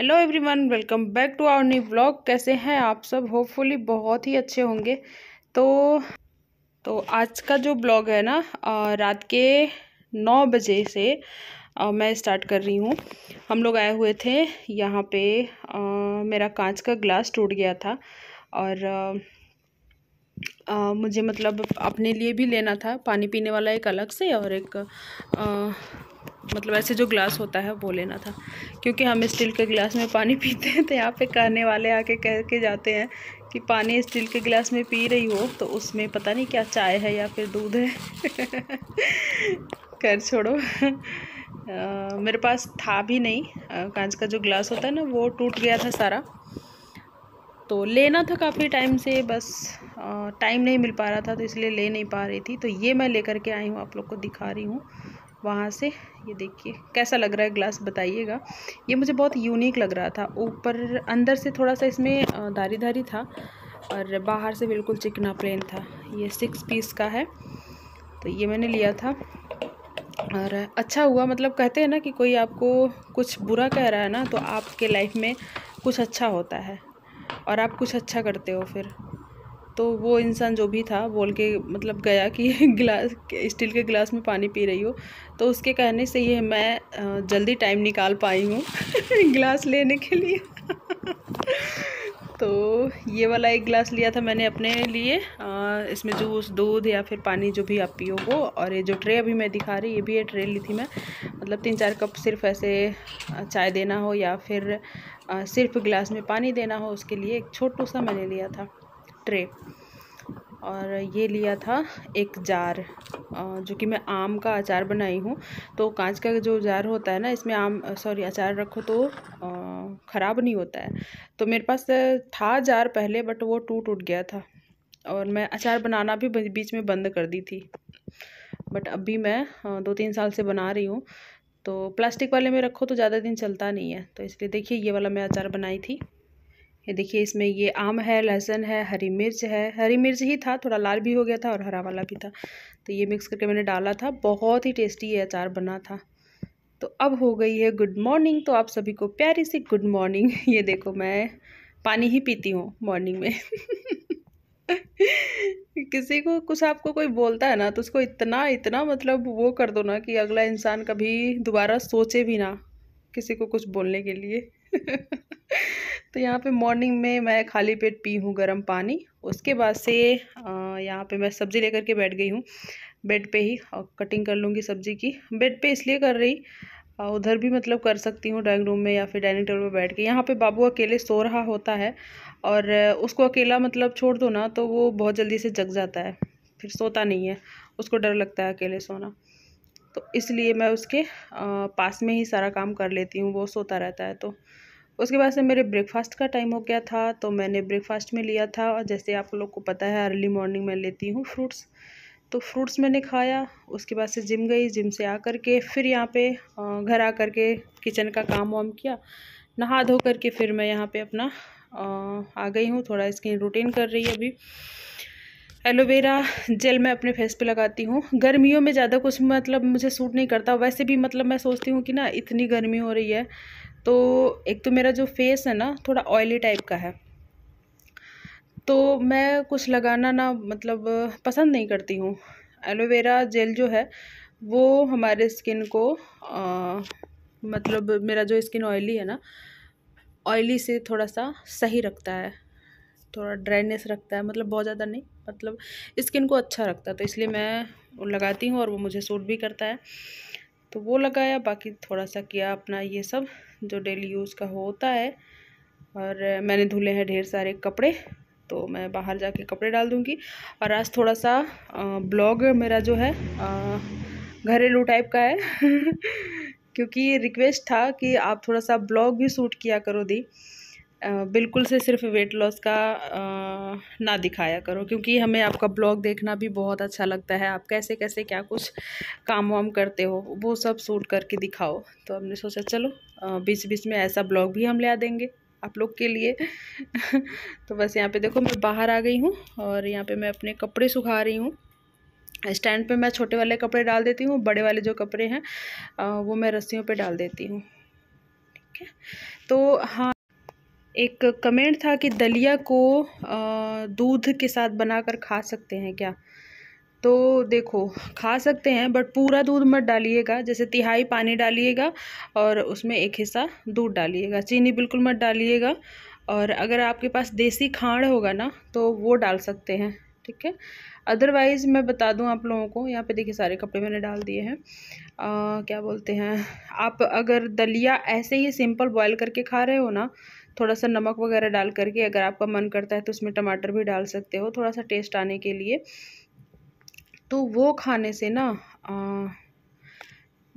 hello everyone welcome back to our new blog कैसे हैं आप सब होपफुली बहुत ही अच्छे होंगे तो तो आज का जो ब्लॉग है ना रात के नौ बजे से आ, मैं स्टार्ट कर रही हूँ हम लोग आए हुए थे यहाँ पे आ, मेरा कांच का ग्लास टूट गया था और आ, आ, मुझे मतलब अपने लिए भी लेना था पानी पीने वाला एक अलग से और एक आ, मतलब ऐसे जो ग्लास होता है वो लेना था क्योंकि हम स्टील के गिलास में पानी पीते हैं तो यहाँ पे कहने वाले आके कह के जाते हैं कि पानी स्टील के गिलास में पी रही हो तो उसमें पता नहीं क्या चाय है या फिर दूध है कर छोड़ो आ, मेरे पास था भी नहीं कांच का जो ग्लास होता है ना वो टूट गया था सारा तो लेना था काफ़ी टाइम से बस टाइम नहीं मिल पा रहा था तो इसलिए ले नहीं पा रही थी तो ये मैं लेकर के आई हूँ आप लोग को दिखा रही हूँ वहाँ से ये देखिए कैसा लग रहा है ग्लास बताइएगा ये मुझे बहुत यूनिक लग रहा था ऊपर अंदर से थोड़ा सा इसमें धारी धारी था और बाहर से बिल्कुल चिकना प्लेन था ये सिक्स पीस का है तो ये मैंने लिया था और अच्छा हुआ मतलब कहते हैं ना कि कोई आपको कुछ बुरा कह रहा है ना तो आपके लाइफ में कुछ अच्छा होता है और आप कुछ अच्छा करते हो फिर तो वो इंसान जो भी था बोल के मतलब गया कि गिलास स्टील के गिलास में पानी पी रही हो तो उसके कहने से ये मैं जल्दी टाइम निकाल पाई हूँ गिलास लेने के लिए तो ये वाला एक गिलास लिया था मैंने अपने लिए आ, इसमें जूस दूध या फिर पानी जो भी आप पियो वो और ये जो ट्रे अभी मैं दिखा रही ये भी ये ट्रे ली थी मैं मतलब तीन चार कप सिर्फ ऐसे चाय देना हो या फिर आ, सिर्फ गिलास में पानी देना हो उसके लिए एक छोटू सा मैंने लिया था ट्रे और ये लिया था एक जार जो कि मैं आम का अचार बनाई हूँ तो कांच का जो जार होता है ना इसमें आम सॉरी अचार रखो तो ख़राब नहीं होता है तो मेरे पास था जार पहले बट वो टूट उठ गया था और मैं अचार बनाना भी बीच में बंद कर दी थी बट अभी मैं दो तीन साल से बना रही हूँ तो प्लास्टिक वाले में रखो तो ज़्यादा दिन चलता नहीं है तो इसलिए देखिए ये वाला मैं अचार बनाई थी ये देखिए इसमें ये आम है लहसुन है हरी मिर्च है हरी मिर्च ही था थोड़ा लाल भी हो गया था और हरा वाला भी था तो ये मिक्स करके मैंने डाला था बहुत ही टेस्टी ये अचार बना था तो अब हो गई है गुड मॉर्निंग तो आप सभी को प्यारी सी गुड मॉर्निंग ये देखो मैं पानी ही पीती हूँ मॉर्निंग में किसी को कुछ आपको कोई बोलता है ना तो उसको इतना इतना मतलब वो कर दो ना कि अगला इंसान कभी दोबारा सोचे भी ना किसी को कुछ बोलने के लिए तो यहाँ पे मॉर्निंग में मैं खाली पेट पी हूँ गर्म पानी उसके बाद से यहाँ पे मैं सब्ज़ी लेकर के बैठ गई हूँ बेड पे ही और कटिंग कर लूँगी सब्ज़ी की बेड पे इसलिए कर रही उधर भी मतलब कर सकती हूँ ड्राइंग रूम में या फिर डाइनिंग टेबल पर बैठ के यहाँ पे बाबू अकेले सो रहा होता है और उसको अकेला मतलब छोड़ दो ना तो वो बहुत जल्दी से जग जाता है फिर सोता नहीं है उसको डर लगता है अकेले सोना तो इसलिए मैं उसके पास में ही सारा काम कर लेती हूँ वो सोता रहता है तो उसके बाद से मेरे ब्रेकफास्ट का टाइम हो गया था तो मैंने ब्रेकफास्ट में लिया था और जैसे आप लोग को पता है अर्ली मॉर्निंग मैं लेती हूँ फ्रूट्स तो फ्रूट्स मैंने खाया उसके बाद से जिम गई जिम से आ कर के फिर यहाँ पे घर आ कर के किचन का काम वाम किया नहा धो कर के फिर मैं यहाँ पे अपना आ गई हूँ थोड़ा स्किन रूटीन कर रही है अभी एलोवेरा जेल मैं अपने फेस पे लगाती हूँ गर्मियों में ज़्यादा कुछ मतलब मुझे सूट नहीं करता वैसे भी मतलब मैं सोचती हूँ कि ना इतनी गर्मी हो रही है तो एक तो मेरा जो फेस है ना थोड़ा ऑयली टाइप का है तो मैं कुछ लगाना ना मतलब पसंद नहीं करती हूँ एलोवेरा जेल जो है वो हमारे स्किन को आ, मतलब मेरा जो स्किन ऑयली है ना ऑयली से थोड़ा सा सही रखता है थोड़ा ड्राइनेस रखता है मतलब बहुत ज़्यादा नहीं मतलब स्किन को अच्छा रखता है तो इसलिए मैं लगाती हूँ और वो मुझे सूट भी करता है तो वो लगाया बाकी थोड़ा सा किया अपना ये सब जो डेली यूज़ का होता है और मैंने धुले हैं ढेर सारे कपड़े तो मैं बाहर जाके कपड़े डाल दूँगी और आज थोड़ा सा ब्लॉग मेरा जो है घरेलू टाइप का है क्योंकि रिक्वेस्ट था कि आप थोड़ा सा ब्लॉग भी शूट किया करो दी बिल्कुल से सिर्फ वेट लॉस का ना दिखाया करो क्योंकि हमें आपका ब्लॉग देखना भी बहुत अच्छा लगता है आप कैसे कैसे क्या कुछ काम वाम करते हो वो सब सूट करके दिखाओ तो हमने सोचा चलो बीच बीच में ऐसा ब्लॉग भी हम ले आ देंगे आप लोग के लिए तो बस यहाँ पे देखो मैं बाहर आ गई हूँ और यहाँ पे मैं अपने कपड़े सुखा रही हूँ स्टैंड पे मैं छोटे वाले कपड़े डाल देती हूँ बड़े वाले जो कपड़े हैं वो मैं रस्सियों पे डाल देती हूँ ठीक है तो हाँ एक कमेंट था कि दलिया को दूध के साथ बनाकर खा सकते हैं क्या तो देखो खा सकते हैं बट पूरा दूध मत डालिएगा जैसे तिहाई पानी डालिएगा और उसमें एक हिस्सा दूध डालिएगा चीनी बिल्कुल मत डालिएगा और अगर आपके पास देसी खांड होगा ना तो वो डाल सकते हैं ठीक है अदरवाइज़ मैं बता दूं आप लोगों को यहाँ पे देखिए सारे कपड़े मैंने डाल दिए हैं क्या बोलते हैं आप अगर दलिया ऐसे ही सिंपल बॉयल करके खा रहे हो ना थोड़ा सा नमक वगैरह डाल करके अगर आपका मन करता है तो उसमें टमाटर भी डाल सकते हो थोड़ा सा टेस्ट आने के लिए तो वो खाने से ना आ,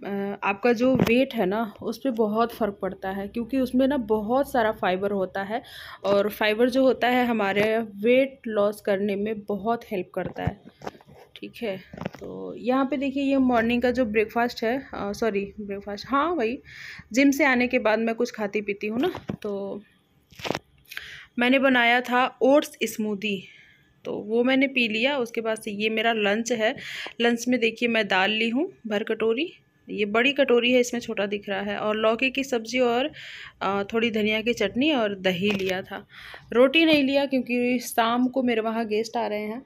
आपका जो वेट है ना उस पर बहुत फ़र्क पड़ता है क्योंकि उसमें ना बहुत सारा फाइबर होता है और फाइबर जो होता है हमारे वेट लॉस करने में बहुत हेल्प करता है ठीक है तो यहाँ पे देखिए ये मॉर्निंग का जो ब्रेकफास्ट है सॉरी ब्रेकफास्ट हाँ वही जिम से आने के बाद मैं कुछ खाती पीती हूँ ना तो मैंने बनाया था ओट्स स्मूदी तो वो मैंने पी लिया उसके बाद से ये मेरा लंच है लंच में देखिए मैं दाल ली हूँ भर कटोरी ये बड़ी कटोरी है इसमें छोटा दिख रहा है और लौकी की सब्ज़ी और थोड़ी धनिया की चटनी और दही लिया था रोटी नहीं लिया क्योंकि शाम को मेरे वहाँ गेस्ट आ रहे हैं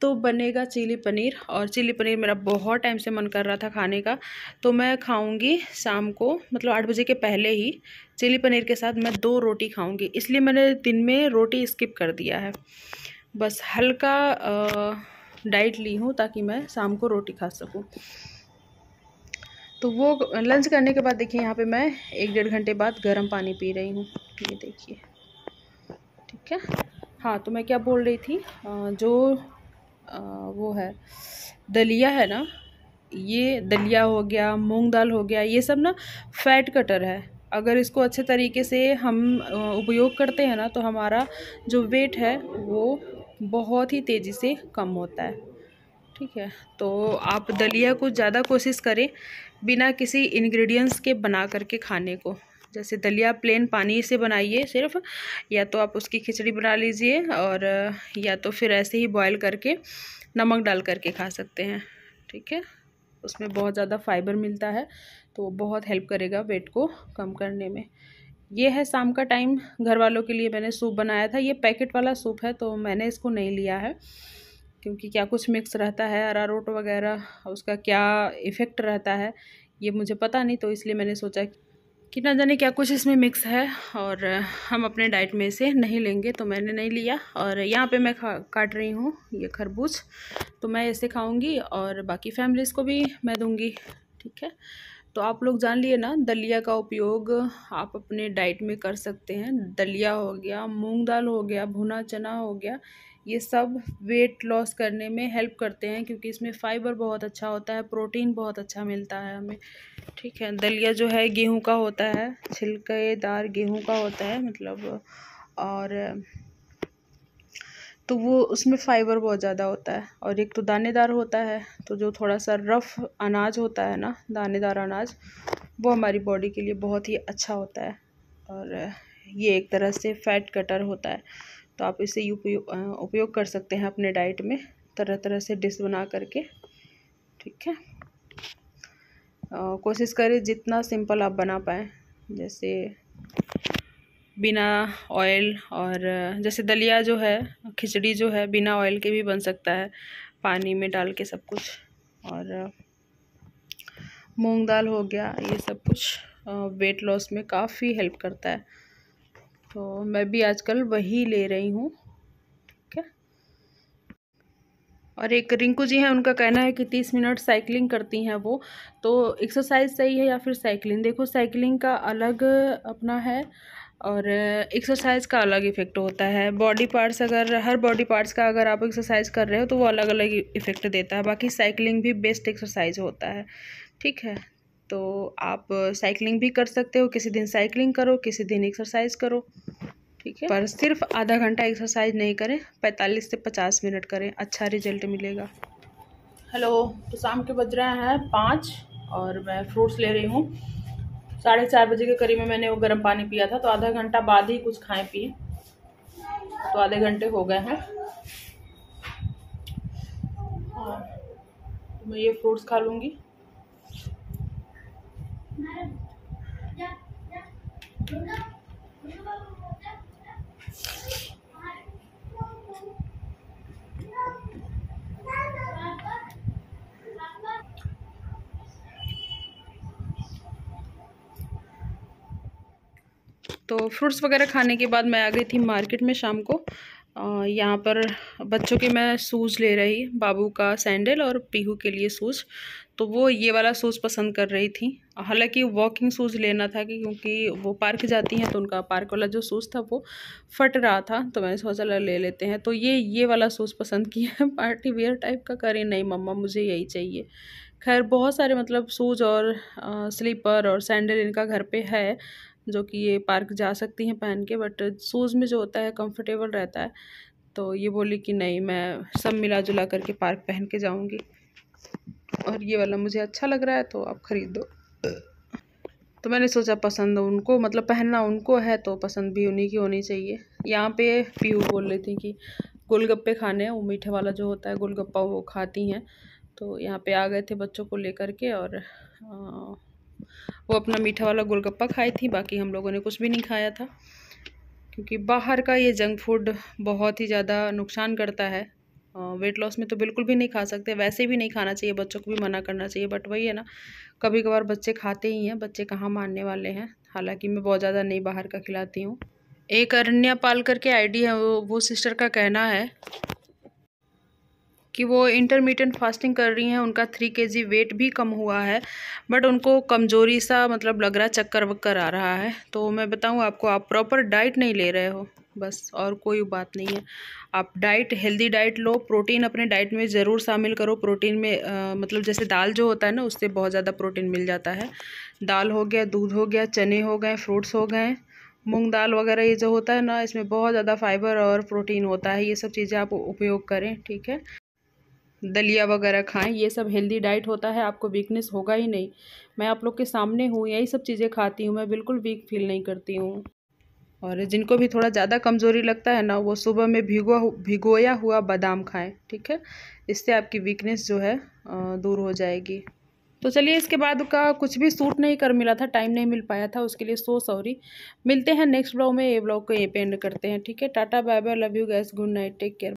तो बनेगा चिली पनीर और चिली पनीर मेरा बहुत टाइम से मन कर रहा था खाने का तो मैं खाऊंगी शाम को मतलब आठ बजे के पहले ही चिली पनीर के साथ मैं दो रोटी खाऊंगी इसलिए मैंने दिन में रोटी स्किप कर दिया है बस हल्का डाइट ली हूँ ताकि मैं शाम को रोटी खा सकूँ तो वो लंच करने के बाद देखिए यहाँ पे मैं एक डेढ़ घंटे बाद गर्म पानी पी रही हूँ ये देखिए ठीक है हाँ तो मैं क्या बोल रही थी आ, जो आ, वो है दलिया है ना ये दलिया हो गया मूंग दाल हो गया ये सब ना फैट कटर है अगर इसको अच्छे तरीके से हम उपयोग करते हैं ना तो हमारा जो वेट है वो बहुत ही तेज़ी से कम होता है ठीक है तो आप दलिया को ज़्यादा कोशिश करें बिना किसी इंग्रेडिएंट्स के बना करके खाने को जैसे दलिया प्लेन पानी से बनाइए सिर्फ या तो आप उसकी खिचड़ी बना लीजिए और या तो फिर ऐसे ही बॉईल करके नमक डाल करके खा सकते हैं ठीक है उसमें बहुत ज़्यादा फाइबर मिलता है तो बहुत हेल्प करेगा वेट को कम करने में ये है शाम का टाइम घर वालों के लिए मैंने सूप बनाया था ये पैकेट वाला सूप है तो मैंने इसको नहीं लिया है क्योंकि क्या कुछ मिक्स रहता है अरारोट वगैरह उसका क्या इफ़ेक्ट रहता है ये मुझे पता नहीं तो इसलिए मैंने सोचा कि ना जाने क्या कुछ इसमें मिक्स है और हम अपने डाइट में इसे नहीं लेंगे तो मैंने नहीं लिया और यहाँ पे मैं काट रही हूँ ये खरबूज तो मैं इसे खाऊँगी और बाकी फैमिलीज़ को भी मैं दूँगी ठीक है तो आप लोग जान लिए ना दलिया का उपयोग आप अपने डाइट में कर सकते हैं दलिया हो गया मूंग दाल हो गया भुना चना हो गया ये सब वेट लॉस करने में हेल्प करते हैं क्योंकि इसमें फाइबर बहुत अच्छा होता है प्रोटीन बहुत अच्छा मिलता है हमें ठीक है दलिया जो है गेहूं का होता है छिलकेदार गेहूं का होता है मतलब और तो वो उसमें फ़ाइबर बहुत ज़्यादा होता है और एक तो दानेदार होता है तो जो थोड़ा सा रफ़ अनाज होता है ना दानेदार अनाज वो हमारी बॉडी के लिए बहुत ही अच्छा होता है और ये एक तरह से फैट कटर होता है तो आप इसे उपयोग कर सकते हैं अपने डाइट में तरह तरह से डिश बना करके ठीक है कोशिश करें जितना सिंपल आप बना पाएँ जैसे बिना ऑयल और जैसे दलिया जो है खिचड़ी जो है बिना ऑयल के भी बन सकता है पानी में डाल के सब कुछ और मूंग दाल हो गया ये सब कुछ वेट लॉस में काफ़ी हेल्प करता है तो मैं भी आजकल वही ले रही हूँ ठीक है और एक रिंकू जी हैं उनका कहना है कि तीस मिनट साइकिलिंग करती हैं वो तो एक्सरसाइज सही है या फिर साइकिलिंग देखो साइकिलिंग का अलग अपना है और एक्सरसाइज का अलग इफ़ेक्ट होता है बॉडी पार्ट्स अगर हर बॉडी पार्ट्स का अगर आप एक्सरसाइज कर रहे हो तो वो अलग अलग इफ़ेक्ट देता है बाकी साइकिलिंग भी बेस्ट एक्सरसाइज होता है ठीक है तो आप साइकिलिंग भी कर सकते हो किसी दिन साइकिलिंग करो किसी दिन एक्सरसाइज करो ठीक है पर सिर्फ आधा घंटा एक्सरसाइज नहीं करें 45 से 50 मिनट करें अच्छा रिजल्ट मिलेगा हेलो तो शाम के बज रहे हैं पाँच और मैं फ्रूट्स ले रही हूँ साढ़े चार बजे के करीब में मैंने वो गर्म पानी पिया था तो आधा घंटा बाद ही कुछ खाएं पिए तो आधे घंटे हो गए हैं हाँ, तो मैं ये फ्रूट्स खा लूँगी तो फ्रूट्स वगैरह खाने के बाद मैं आ गई थी मार्केट में शाम को यहाँ पर बच्चों के मैं सूज ले रही बाबू का सैंडल और पीहू के लिए सूज तो वो ये वाला सूज पसंद कर रही थी हालांकि वॉकिंग सूज लेना था कि क्योंकि वो पार्क जाती हैं तो उनका पार्क वाला जो सूज था वो फट रहा था तो मैंने सोचा ले लेते हैं तो ये ये वाला सूज पसंद किया है पार्टी वेयर टाइप का करें नहीं मम्मा मुझे यही चाहिए खैर बहुत सारे मतलब सूज और आ, स्लीपर और सैंडल इनका घर पर है जो कि ये पार्क जा सकती हैं पहन के बट शूज़ में जो होता है कंफर्टेबल रहता है तो ये बोली कि नहीं मैं सब मिला जुला करके पार्क पहन के जाऊँगी और ये वाला मुझे अच्छा लग रहा है तो आप ख़रीद दो तो मैंने सोचा पसंद उनको मतलब पहनना उनको है तो पसंद भी उन्हीं की होनी चाहिए यहाँ पे पीयू बोल रही थी कि गोलगप्पे खाने हैं वो मीठे वाला जो होता है गोलगप्पा वो खाती हैं तो यहाँ पे आ गए थे बच्चों को लेकर के और आ, वो अपना मीठा वाला गोलगप्पा खाई थी बाकी हम लोगों ने कुछ भी नहीं खाया था क्योंकि बाहर का ये जंक फूड बहुत ही ज़्यादा नुकसान करता है वेट लॉस में तो बिल्कुल भी नहीं खा सकते वैसे भी नहीं खाना चाहिए बच्चों को भी मना करना चाहिए बट वही है ना कभी कभार बच्चे खाते ही हैं बच्चे कहाँ मानने वाले हैं हालांकि मैं बहुत ज़्यादा नहीं बाहर का खिलाती हूँ एक अरण्या पाल करके आईडी है वो वो सिस्टर का कहना है कि वो इंटरमीडियंट फास्टिंग कर रही हैं उनका थ्री के जी वेट भी कम हुआ है बट उनको कमज़ोरी सा मतलब लग रहा चक्कर वक्कर आ रहा है तो मैं बताऊँ आपको आप प्रॉपर डाइट नहीं ले रहे हो बस और कोई बात नहीं है आप डाइट हेल्दी डाइट लो प्रोटीन अपने डाइट में ज़रूर शामिल करो प्रोटीन में आ, मतलब जैसे दाल जो होता है ना उससे बहुत ज़्यादा प्रोटीन मिल जाता है दाल हो गया दूध हो गया चने हो गए फ्रूट्स हो गए मूंग दाल वगैरह ये जो होता है ना इसमें बहुत ज़्यादा फाइबर और प्रोटीन होता है ये सब चीज़ें आप उपयोग करें ठीक है दलिया वगैरह खाएं ये सब हेल्दी डाइट होता है आपको वीकनेस होगा ही नहीं मैं आप लोग के सामने हूँ यही सब चीज़ें खाती हूँ मैं बिल्कुल वीक फील नहीं करती हूँ और जिनको भी थोड़ा ज़्यादा कमज़ोरी लगता है ना वो सुबह में भिगो भिगोया हुआ बादाम खाएं ठीक है इससे आपकी वीकनेस जो है दूर हो जाएगी तो चलिए इसके बाद का कुछ भी सूट नहीं कर मिला था टाइम नहीं मिल पाया था उसके लिए सो सॉरी मिलते हैं नेक्स्ट ब्लॉग में ये ब्लॉग को ये पे एंड करते हैं ठीक है tata bye bye love you guys good night take care